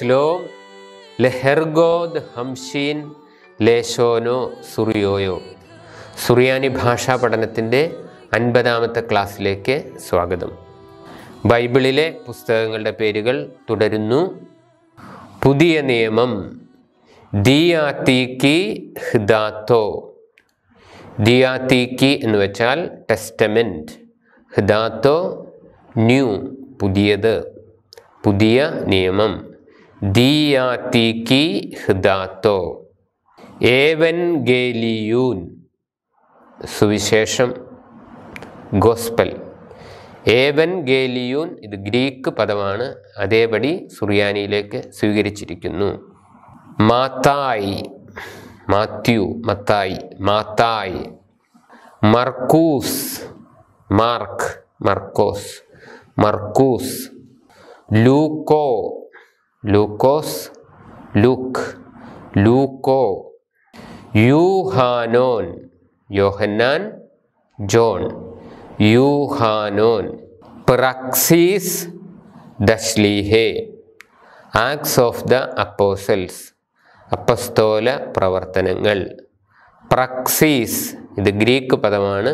ശ്ലോം ലെഹർഗോദ് ഹംഷീൻ ലേശോനോ സുറിയോയോ സുറിയാനി ഭാഷാ പഠനത്തിൻ്റെ അൻപതാമത്തെ ക്ലാസ്സിലേക്ക് സ്വാഗതം ബൈബിളിലെ പുസ്തകങ്ങളുടെ പേരുകൾ തുടരുന്നു പുതിയ നിയമം ദിയാത്തീക്കി ഹിദാത്തോ ദിയാത്തീക്കി എന്ന് വെച്ചാൽ ടെസ്റ്റമെൻറ്റ് ഹിദാത്തോ ന്യൂ പുതിയത് പുതിയ നിയമം ദിയാത്തിക്കി ഹൃദാത്തോ ഏവൻ ഗേലിയൂൻ സുവിശേഷം ഗോസ്പൽ ഏവൻ ഗേലിയൂൻ ഇത് ഗ്രീക്ക് പദമാണ് അതേപടി സുറിയാനിയിലേക്ക് സ്വീകരിച്ചിരിക്കുന്നു മാത്തായി മാത്യു മത്തായി മാത്തായി മർക്കൂസ് മാർക്ക് മർക്കോസ് മർക്കൂസ് ലൂക്കോ ലൂക്കോസ് ലുക്ക് ലൂക്കോ യൂഹാനോൻ യോഹന്നാൻ ജോൺ യൂഹാനോൻ പ്രക്സീസ് ദശ്ലീഹേ ആക്സ് ഓഫ് ദ അപ്പോസൽസ് അപ്പസ്തോല പ്രവർത്തനങ്ങൾ പ്രക്സീസ് ഇത് ഗ്രീക്ക് പദമാണ്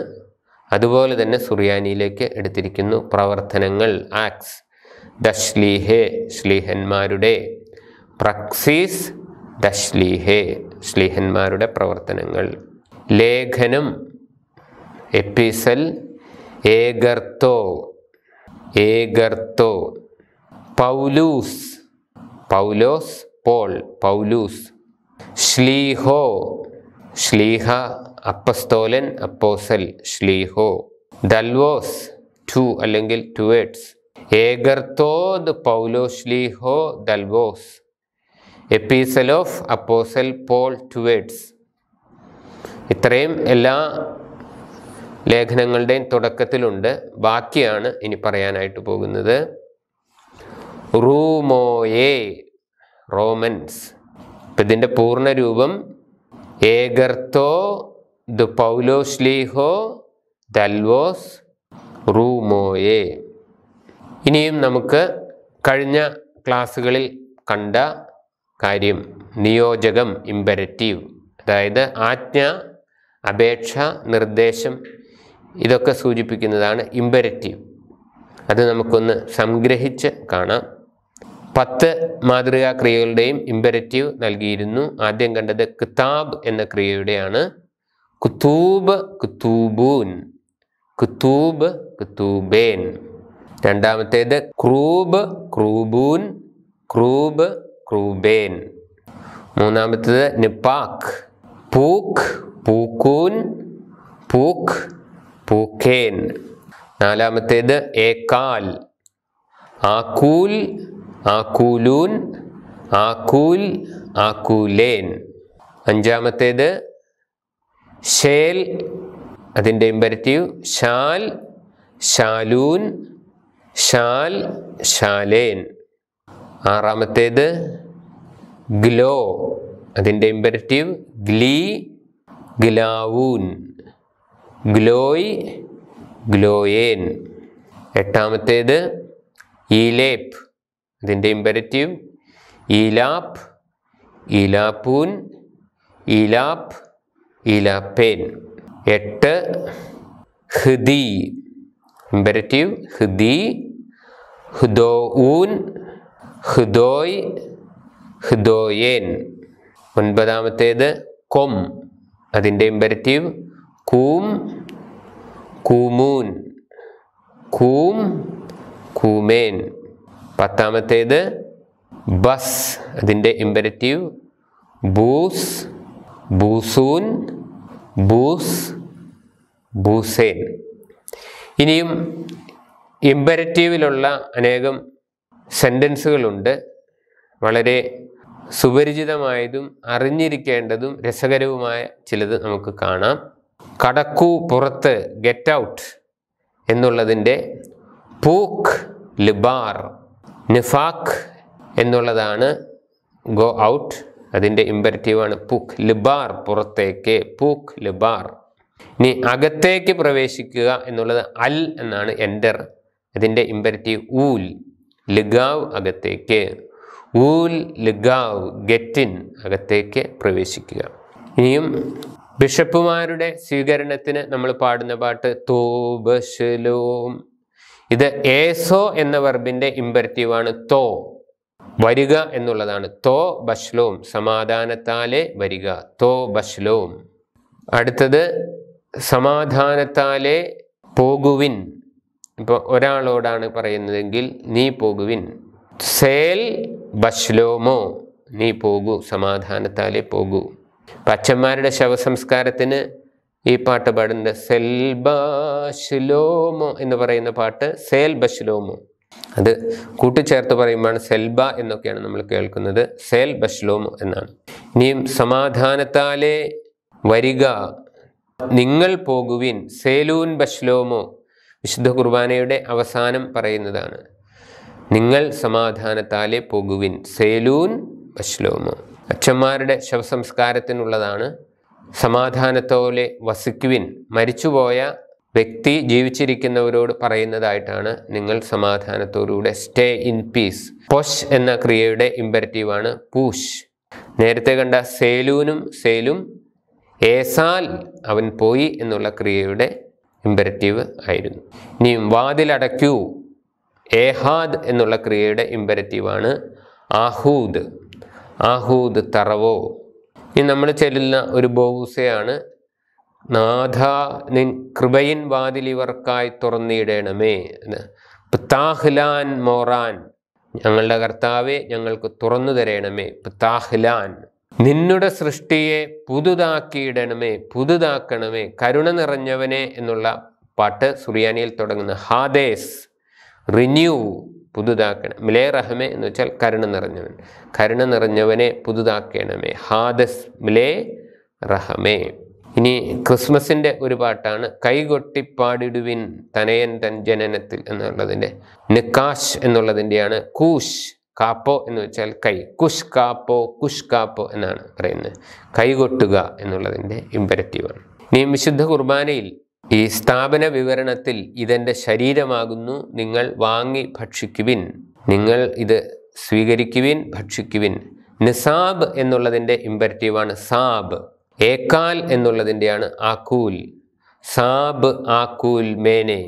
അതുപോലെ തന്നെ സുറിയാനിയിലേക്ക് എടുത്തിരിക്കുന്നു പ്രവർത്തനങ്ങൾ ആക്സ് ദശ്ലീഹെ ശ്ലീഹന്മാരുടെ പ്രക്സീസ് ദശ്ലീഹെ ശ്ലീഹന്മാരുടെ പ്രവർത്തനങ്ങൾ ലേഖനം എപ്പിസൽ ഏകർത്തോ ഏകർത്തോ പൗലൂസ് പൗലോസ് പോൾ പൗലൂസ് ശ്ലീഹോ ശ്ലീഹ അപ്പസ്തോലൻ അപ്പോസൽ ശ്ലീഹോ ദൽവോസ് ടു അല്ലെങ്കിൽ ടുവേഡ്സ് ഏഗർത്തോദ് പൗലോഷ്ലീഹോ ദൽവോസ് epistle of apostle Paul towards ഇത്രയും എല്ലാ ലേഖനങ്ങളുടെയും തുടക്കത്തിലുണ്ട് ബാക്കിയാണ് ഇനി പറയാനായിട്ട് പോകുന്നത് റൂമോയെ റോമൻസ് അപ്പം ഇതിൻ്റെ പൂർണ്ണരൂപം ഏഗർത്തോ ദ പൗലോഷ്ലീഹോ ദൽവോസ് റൂമോയെ ഇനിയും നമുക്ക് കഴിഞ്ഞ ക്ലാസ്സുകളിൽ കണ്ട കാര്യം നിയോജകം ഇമ്പരറ്റീവ് അതായത് ആജ്ഞ അപേക്ഷ നിർദ്ദേശം ഇതൊക്കെ സൂചിപ്പിക്കുന്നതാണ് ഇമ്പരറ്റീവ് അത് നമുക്കൊന്ന് സംഗ്രഹിച്ച് കാണാം പത്ത് മാതൃകാ ക്രിയകളുടെയും ഇമ്പരറ്റീവ് നൽകിയിരുന്നു ആദ്യം കണ്ടത് കിതാബ് എന്ന ക്രിയയുടെയാണ് കുത്തൂബ് കുത്തൂബൂൻ കുത്തൂബ് കുത്തൂബേൻ രണ്ടാമത്തേത് ക്രൂബ് ക്രൂബൂൻ ക്രൂബ് ക്രൂബേൻ മൂന്നാമത്തേത് നിപ്പാക് പൂക്ക് പൂക്കൂൻ പൂക്ക് പൂക്കേൻ നാലാമത്തേത് ഏക്കാൽ ആക്കൂൽ ആക്കൂലൂൻ ആക്കൂൽ ആക്കൂലേൻ അഞ്ചാമത്തേത് ഷേൽ അതിൻ്റെ ഇമ്പരറ്റീവ് ഷാൽ ഷാലൂൻ ഷാൽ ഷാലേൻ ആറാമത്തേത് ഗ്ലോ അതിൻ്റെ ഇമ്പരറ്റീവ് ഗ്ലീ ഗ്ലാവൂൻ ഗ്ലോയ് ഗ്ലോയേൻ എട്ടാമത്തേത് ഈലേപ്പ് അതിൻ്റെ ഇമ്പരറ്റീവ് ഈലാപ്പ് ഈലാപ്പൂൻ ഈലാപ്പ് ഈലാപ്പേൻ എട്ട് ഹൃദി ഇമ്പരറ്റീവ് ഹൃദി ഹൃദോ ഊൻ ഹൃദോയ് ഹൃദോയേൻ ഒൻപതാമത്തേത് കൊം അതിൻ്റെ ഇമ്പരറ്റീവ് കൂം കൂമൂൻ കൂം കൂമേൻ പത്താമത്തേത് ബസ് അതിൻ്റെ ഇമ്പരറ്റീവ് ബൂസ് ബൂസൂൻ ബൂസ് ബൂസേൻ ഇനിയും ഇമ്പരറ്റീവിലുള്ള അനേകം സെൻറ്റൻസുകളുണ്ട് വളരെ സുപരിചിതമായതും അറിഞ്ഞിരിക്കേണ്ടതും രസകരവുമായ ചിലത് നമുക്ക് കാണാം കടക്കൂ പുറത്ത് ഗെറ്റ് ഔട്ട് എന്നുള്ളതിൻ്റെ പൂക്ക് ലിബാർ നിഫാഖ് എന്നുള്ളതാണ് ഗോ ഔട്ട് അതിൻ്റെ ഇമ്പരറ്റീവാണ് പൂക്ക് ലിബാർ പുറത്തേക്ക് പൂക്ക് ലിബാർ ഇനി അകത്തേക്ക് പ്രവേശിക്കുക എന്നുള്ളത് അൽ എന്നാണ് എൻ്റർ അതിൻ്റെ ഇമ്പരറ്റീവ് ഊൽ ലഗാവ് അകത്തേക്ക് ഊൽ ലഗാവ് ഗെറ്റിൻ അകത്തേക്ക് പ്രവേശിക്കുക ഇനിയും ബിഷപ്പുമാരുടെ സ്വീകരണത്തിന് നമ്മൾ പാടുന്ന പാട്ട് തോബ് ഇത് ഏസോ എന്ന വർബിൻ്റെ ഇമ്പരറ്റീവാണ് തോ വരിക എന്നുള്ളതാണ് തോ ബശ്ലോം സമാധാനത്താലെ വരിക തോ ബശ്ലോം അടുത്തത് സമാധാനത്താലെ പോകുവിൻ ഇപ്പോൾ ഒരാളോടാണ് പറയുന്നതെങ്കിൽ നീ പോകുവിൻ സേൽ ബശ്ലോമോ നീ പോകൂ സമാധാനത്താലെ പോകൂ പച്ചന്മാരുടെ ശവസംസ്കാരത്തിന് ഈ പാട്ട് പാടുന്നത് സെൽബാശ്ലോമോ എന്ന് പറയുന്ന പാട്ട് സേൽ ബശ്ലോമോ അത് കൂട്ടിച്ചേർത്ത് പറയുമ്പോഴാണ് സെൽബ എന്നൊക്കെയാണ് നമ്മൾ കേൾക്കുന്നത് സേൽ ബശ്ലോമോ എന്നാണ് ഇനിയും സമാധാനത്താലെ വരിക നിങ്ങൾ പോകുവിൻ സേലൂൻ ബശ്ലോമോ വിശുദ്ധ കുർബാനയുടെ അവസാനം പറയുന്നതാണ് നിങ്ങൾ സമാധാനത്താലെ പോകുവിൻ സേലൂൻ ബശ്ലോമോ അച്ഛന്മാരുടെ ശവസംസ്കാരത്തിനുള്ളതാണ് സമാധാനത്തോലെ വസിക്കുവിൻ മരിച്ചുപോയ വ്യക്തി ജീവിച്ചിരിക്കുന്നവരോട് പറയുന്നതായിട്ടാണ് നിങ്ങൾ സമാധാനത്തോടുകൂടെ സ്റ്റേ ഇൻ പീസ് പൊഷ് എന്ന ക്രിയയുടെ ഇമ്പരറ്റീവാണ് പൂഷ് നേരത്തെ കണ്ട സേലൂനും സേലും ഏസാൽ അവൻ പോയി എന്നുള്ള ക്രിയയുടെ ഇമ്പരറ്റീവ് ആയിരുന്നു ഇനി വാതിലടയ്ക്കൂ ഏഹാദ് എന്നുള്ള ക്രിയയുടെ ഇമ്പരറ്റീവാണ് ആഹൂദ് ആഹൂദ് തറവോ ഇനി നമ്മൾ ചെല്ലുന്ന ഒരു ബോവുസയാണ് നാഥ നിൻ കൃപയിൻ വാതിലിവർക്കായി തുറന്നിടേണമേ പിത്താഹ്ലാൻ മോറാൻ ഞങ്ങളുടെ കർത്താവെ ഞങ്ങൾക്ക് തുറന്നു തരേണമേ പിത്താഹ്ലാൻ നിന്നുടെ സൃഷ്ടിയെ പുതുതാക്കിയിടണമേ പുതുതാക്കണമേ കരുണ നിറഞ്ഞവനെ എന്നുള്ള പാട്ട് സുറിയാനിയിൽ തുടങ്ങുന്ന ഹാദേസ് റിന്യൂ പുതുതാക്കണം മിലേ റഹമേ എന്ന് വെച്ചാൽ കരുണ നിറഞ്ഞവൻ കരുണ നിറഞ്ഞവനെ പുതുതാക്കണമേ ഹാദസ് മിലേ റഹമേ ഇനി ക്രിസ്മസിൻ്റെ ഒരു പാട്ടാണ് കൈകൊട്ടിപ്പാടിടുവിൻ പാടിടുവിൻ തനയൻ തൻ ജനനത്തിൽ എന്നുള്ളതിൻ്റെ നിക്കാഷ് എന്നുള്ളതിൻ്റെയാണ് കൂഷ് കാപ്പോ എന്ന് വെച്ചാൽ കൈ കുഷ് കാപ്പോ കുഷ് കാപ്പോ എന്നാണ് പറയുന്നത് കൈകൊട്ടുക എന്നുള്ളതിൻ്റെ ഇമ്പരറ്റീവാണ് ഇനി വിശുദ്ധ കുർബാനയിൽ ഈ സ്ഥാപന വിവരണത്തിൽ ഇതെൻ്റെ ശരീരമാകുന്നു നിങ്ങൾ വാങ്ങി ഭക്ഷിക്കുവിൻ നിങ്ങൾ ഇത് സ്വീകരിക്കുവിൻ ഭക്ഷിക്കുവിൻ നിസാബ് എന്നുള്ളതിൻ്റെ ഇമ്പരറ്റീവാണ് സാബ് ഏക്കാൽ എന്നുള്ളതിൻ്റെയാണ് ആക്കൂൽ സാബ് ആക്കൂൽ മേനെ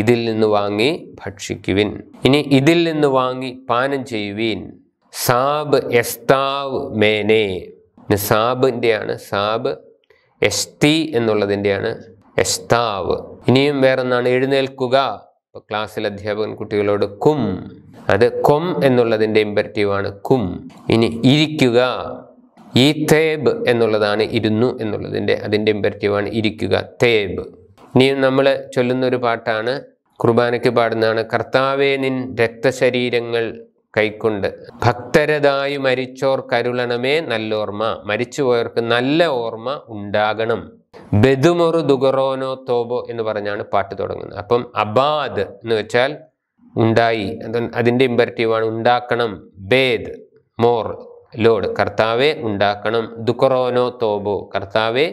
ഇതിൽ നിന്ന് വാങ്ങി ഭക്ഷിക്കുവിൻ ഇനി ഇതിൽ നിന്ന് വാങ്ങി പാനം ചെയ്യുവിൻ സാബ് എസ്താവ് മേനെ സാബിൻ്റെയാണ് സാബ് എസ്തി എന്നുള്ളതിൻ്റെയാണ് എസ്താവ് ഇനിയും വേറൊന്നാണ് എഴുന്നേൽക്കുക ക്ലാസ്സിലെ ക്ലാസ്സിൽ അധ്യാപകൻ കുട്ടികളോട് കും അത് കൊം എന്നുള്ളതിൻ്റെ ആണ് കും ഇനി ഇരിക്കുക ഈ തേബ് എന്നുള്ളതാണ് ഇരുന്നു എന്നുള്ളതിൻ്റെ അതിൻ്റെ ആണ് ഇരിക്കുക തേബ് ഇനിയും നമ്മൾ ചൊല്ലുന്നൊരു പാട്ടാണ് കുർബാനയ്ക്ക് പാടുന്നതാണ് കർത്താവേ നിൻ രക്തശരീരങ്ങൾ കൈക്കൊണ്ട് ഭക്തരതായി മരിച്ചോർ കരുളണമേ നല്ലോർമ്മ മരിച്ചുപോയവർക്ക് നല്ല ഓർമ്മ ഉണ്ടാകണം ബെതുമൊറു ദുഗറോനോ തോബോ എന്ന് പറഞ്ഞാണ് പാട്ട് തുടങ്ങുന്നത് അപ്പം അബാദ് എന്ന് വെച്ചാൽ ഉണ്ടായി അതിൻ്റെ ഇമ്പരറ്റീവാണ് ഉണ്ടാക്കണം ബേദ് മോർ ലോഡ് കർത്താവെ ഉണ്ടാക്കണം ദുക്കറോനോ തോബോ കർത്താവെ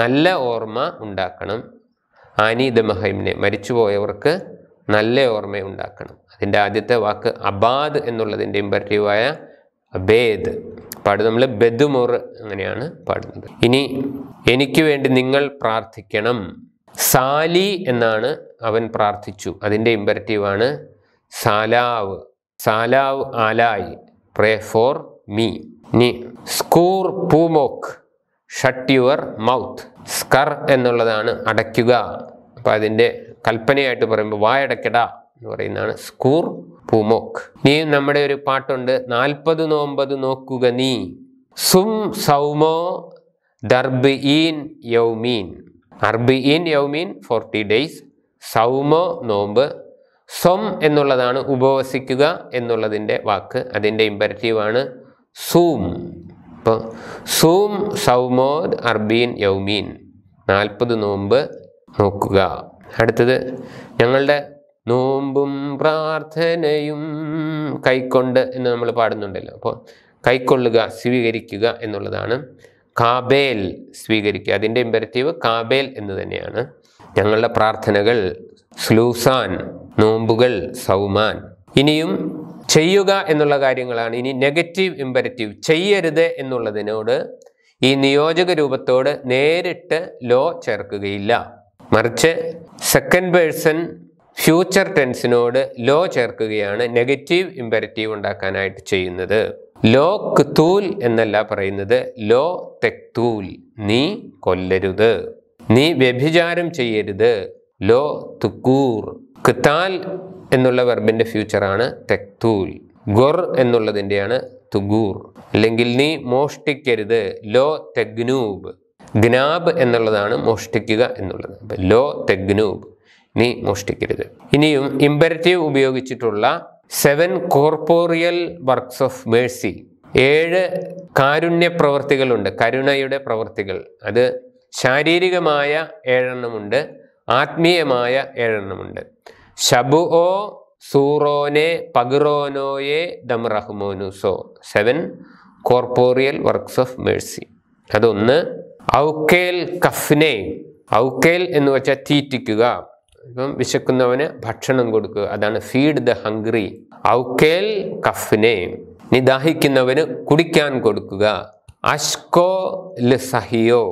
നല്ല ഓർമ്മ ഉണ്ടാക്കണം ആനീദ മഹൈമിനെ മരിച്ചുപോയവർക്ക് നല്ല ഓർമ്മയുണ്ടാക്കണം അതിൻ്റെ ആദ്യത്തെ വാക്ക് അബാദ് എന്നുള്ളതിൻ്റെ ഇമ്പറേറ്റീവായ അബേദ് പാട് നമ്മൾ ബദുമുർ അങ്ങനെയാണ് പാടുന്നത് ഇനി എനിക്ക് വേണ്ടി നിങ്ങൾ പ്രാർത്ഥിക്കണം സാലി എന്നാണ് അവൻ പ്രാർത്ഥിച്ചു അതിൻ്റെ ഇമ്പരറ്റീവാണ് സാലാവ് സാലാവ് ആലായി പ്രേ ഫോർ മീ ഇനി സ്കൂർ പൂമോക്ക് ഷട്ട് യുവർ മൗത്ത് സ്കർ എന്നുള്ളതാണ് അടയ്ക്കുക അപ്പോൾ അതിൻ്റെ കൽപ്പനയായിട്ട് പറയുമ്പോൾ വായടക്കട എന്ന് പറയുന്നതാണ് സ്കൂർ പൂമോക്ക് നീ നമ്മുടെ ഒരു പാട്ടുണ്ട് നാൽപ്പത് നോമ്പത് നോക്കുക നീ സും സൗമോ ദർബ് യൗമീൻ അർബ് യൗമീൻ ഫോർട്ടി ഡേയ്സ് സൗമോ നോമ്പ് സ്വം എന്നുള്ളതാണ് ഉപവസിക്കുക എന്നുള്ളതിൻ്റെ വാക്ക് അതിൻ്റെ ഇമ്പരറ്റീവാണ് സൂം അപ്പോൾ സൂം സൗമോദ് അർബീൻ യൗമീൻ നാൽപ്പത് നോമ്പ് നോക്കുക അടുത്തത് ഞങ്ങളുടെ നോമ്പും പ്രാർത്ഥനയും കൈക്കൊണ്ട് എന്ന് നമ്മൾ പാടുന്നുണ്ടല്ലോ അപ്പോൾ കൈക്കൊള്ളുക സ്വീകരിക്കുക എന്നുള്ളതാണ് കാബേൽ സ്വീകരിക്കുക അതിൻ്റെ ഇമ്പരറ്റീവ് കാബേൽ എന്ന് തന്നെയാണ് ഞങ്ങളുടെ പ്രാർത്ഥനകൾ സ്ലൂസാൻ നോമ്പുകൾ സൗമാൻ ഇനിയും ചെയ്യുക എന്നുള്ള കാര്യങ്ങളാണ് ഇനി നെഗറ്റീവ് ഇമ്പരറ്റീവ് ചെയ്യരുത് എന്നുള്ളതിനോട് ഈ നിയോജക രൂപത്തോട് നേരിട്ട് ലോ ചേർക്കുകയില്ല മറിച്ച് സെക്കൻഡ് പേഴ്സൺ ഫ്യൂച്ചർ ടെൻസിനോട് ലോ ചേർക്കുകയാണ് നെഗറ്റീവ് ഇമ്പരറ്റീവ് ഉണ്ടാക്കാനായിട്ട് ചെയ്യുന്നത് ലോ ക്തൂൽ എന്നല്ല പറയുന്നത് ലോ തെക്തൂൽ നീ കൊല്ലരുത് നീ വ്യഭിചാരം ചെയ്യരുത് ലോ തുക്കൂർ കിത്താൽ എന്നുള്ള വെർബിൻ്റെ ഫ്യൂച്ചറാണ് തെക്തൂൽ ഗൊർ എന്നുള്ളതിൻ്റെയാണ് തുഗൂർ അല്ലെങ്കിൽ നീ മോഷ്ടിക്കരുത് ലോ തെഗ്നൂബ് ഗ്നാബ് എന്നുള്ളതാണ് മോഷ്ടിക്കുക എന്നുള്ളത് ലോ തെഗ്നൂബ് നീ മോഷ്ടിക്കരുത് ഇനിയും ഇമ്പരറ്റീവ് ഉപയോഗിച്ചിട്ടുള്ള seven corporeal works of mercy ഏഴ് കാരുണ്യ പ്രവർത്തികളുണ്ട് കരുണയുടെ പ്രവർത്തികൾ അത് ശാരീരികമായ ഏഴെണ്ണമുണ്ട് ആത്മീയമായ ഏഴെണ്ണമുണ്ട് ഷബു ഓ സൂറോനെ പഗ്റോനോയെ ദം seven corporeal works of mercy അതൊന്ന് ഔക്കേൽ കഫ്നെ ഔക്കേൽ എന്ന് വെച്ചാൽ തീറ്റിക്കുക ഇപ്പം വിശക്കുന്നവന് ഭക്ഷണം കൊടുക്കുക അതാണ് ഫീഡ് ദ ഹംഗ്രി ഔക്കേൽ കഫ്നെ നിദാഹിക്കുന്നവന് കുടിക്കാൻ കൊടുക്കുക അഷ്കോ ലിസഹിയോ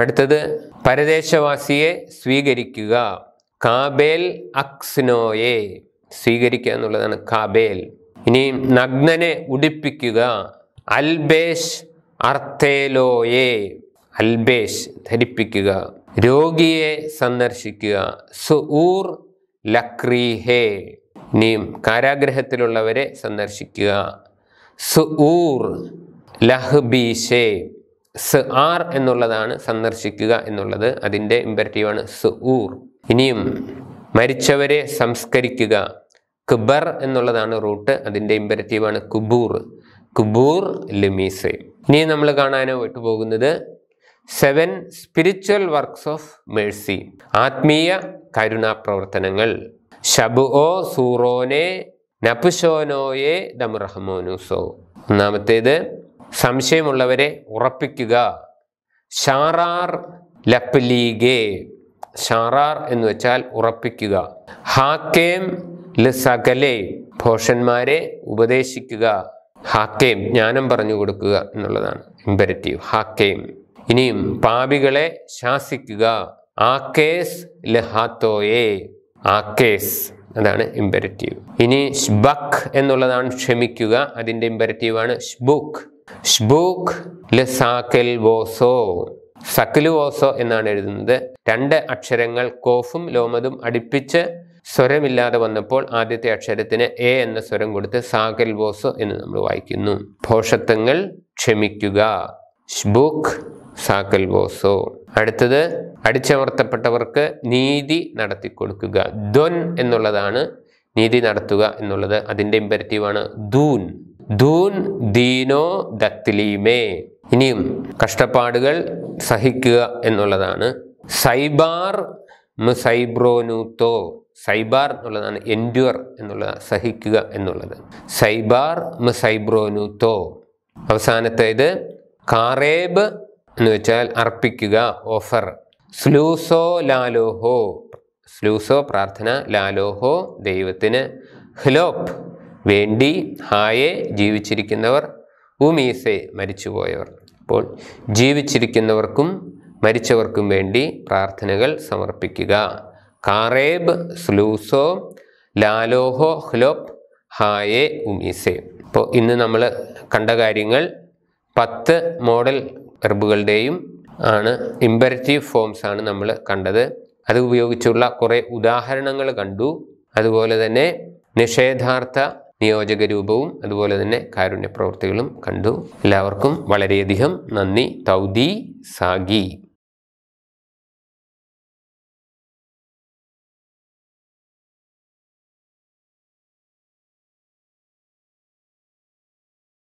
അടുത്തത് പരദേശവാസിയെ സ്വീകരിക്കുക കാബേൽ അക്സ്നോയെ സ്വീകരിക്കുക എന്നുള്ളതാണ് കാബേൽ ഇനി നഗ്നനെ ഉടിപ്പിക്കുക അൽബേഷ് അർത്തേലോയെ അൽബേഷ് ധരിപ്പിക്കുക രോഗിയെ സന്ദർശിക്കുക സുഊർ ലക്രീഹേ ഇനിയും കാരാഗ്രഹത്തിലുള്ളവരെ സന്ദർശിക്കുക സുഊർ ലഹ്ബീഷേ സ് ആർ എന്നുള്ളതാണ് സന്ദർശിക്കുക എന്നുള്ളത് അതിൻ്റെ ഇമ്പരറ്റീവാണ് സുഊർ ഇനിയും മരിച്ചവരെ സംസ്കരിക്കുക കുബർ എന്നുള്ളതാണ് റൂട്ട് അതിൻ്റെ ഇമ്പരറ്റീവാണ് കുബൂർ കുബൂർ ലിമീസ് ഇനി നമ്മൾ കാണാനായിട്ട് പോകുന്നത് seven spiritual works of mercy ആത്മീയ കരുണാപ്രവർത്തനങ്ങൾ ഓ സൂറോനെ നപുഷോനോയെ ദമുറഹമോനുസോ ഒന്നാമത്തേത് സംശയമുള്ളവരെ ഉറപ്പിക്കുക ഷാറാർ ലപ്ലീഗേ ഷാറാർ എന്ന് വെച്ചാൽ ഉറപ്പിക്കുക ഹാക്കേം ലസകലെ ഭോഷന്മാരെ ഉപദേശിക്കുക ഹാക്കേം ജ്ഞാനം പറഞ്ഞു കൊടുക്കുക എന്നുള്ളതാണ് ഇമ്പരറ്റീവ് ഹാക്കേം ഇനിയും പാപികളെ ശാസിക്കുക ആക്കേസ് ലഹാത്തോയെ ആക്കേസ് അതാണ് ഇമ്പരറ്റീവ് ഇനി ഷ്ബക് എന്നുള്ളതാണ് ക്ഷമിക്കുക അതിൻ്റെ ആണ് ഷ്ബുക്ക് ഷ്ബുക് ലസാക്കൽ വോസോ സക്കൽ വോസോ എന്നാണ് എഴുതുന്നത് രണ്ട് അക്ഷരങ്ങൾ കോഫും ലോമതും അടുപ്പിച്ച് സ്വരമില്ലാതെ വന്നപ്പോൾ ആദ്യത്തെ അക്ഷരത്തിന് എ എന്ന സ്വരം കൊടുത്ത് സാഗൽ ബോസ് എന്ന് നമ്മൾ വായിക്കുന്നു ഭോഷത്വങ്ങൾ ക്ഷമിക്കുക സാക്കൽ ബോസോ അടുത്തത് അടിച്ചമർത്തപ്പെട്ടവർക്ക് നീതി നടത്തി കൊടുക്കുക ദ്വൻ എന്നുള്ളതാണ് നീതി നടത്തുക എന്നുള്ളത് അതിൻ്റെ ഇമ്പരറ്റീവാണ് ദൂൻ ദൂൻ ദീനോ ദത്തിലീമേ ഇനിയും കഷ്ടപ്പാടുകൾ സഹിക്കുക എന്നുള്ളതാണ് സൈബാർ സൈബ്രോനൂത്തോ സൈബാർ എന്നുള്ളതാണ് എൻഡ്യുവർ എന്നുള്ള സഹിക്കുക എന്നുള്ളത് സൈബാർ സൈബ്രോനൂത്തോ അവസാനത്തേത് കാറേബ് എന്ന് വെച്ചാൽ അർപ്പിക്കുക ഓഫർ സ്ലൂസോ ലാലോഹോ സ്ലൂസോ പ്രാർത്ഥന ലാലോഹോ ദൈവത്തിന് ഹ്ലോപ്പ് വേണ്ടി ഹായെ ജീവിച്ചിരിക്കുന്നവർ ഉമീസെ മരിച്ചുപോയവർ അപ്പോൾ ജീവിച്ചിരിക്കുന്നവർക്കും മരിച്ചവർക്കും വേണ്ടി പ്രാർത്ഥനകൾ സമർപ്പിക്കുക കാറേബ് സ്ലൂസോ ലാലോഹോ ഹ്ലോപ് ഹായെ ഉമീസെ അപ്പോൾ ഇന്ന് നമ്മൾ കണ്ട കാര്യങ്ങൾ പത്ത് മോഡൽ വെർബുകളുടെയും ആണ് ഇമ്പരറ്റീവ് ഫോംസ് ആണ് നമ്മൾ കണ്ടത് അത് ഉപയോഗിച്ചുള്ള കുറേ ഉദാഹരണങ്ങൾ കണ്ടു അതുപോലെ തന്നെ നിഷേധാർത്ഥ നിയോജക രൂപവും അതുപോലെ തന്നെ കാരുണ്യ പ്രവൃത്തികളും കണ്ടു എല്ലാവർക്കും വളരെയധികം നന്ദി തൗദി സാഗി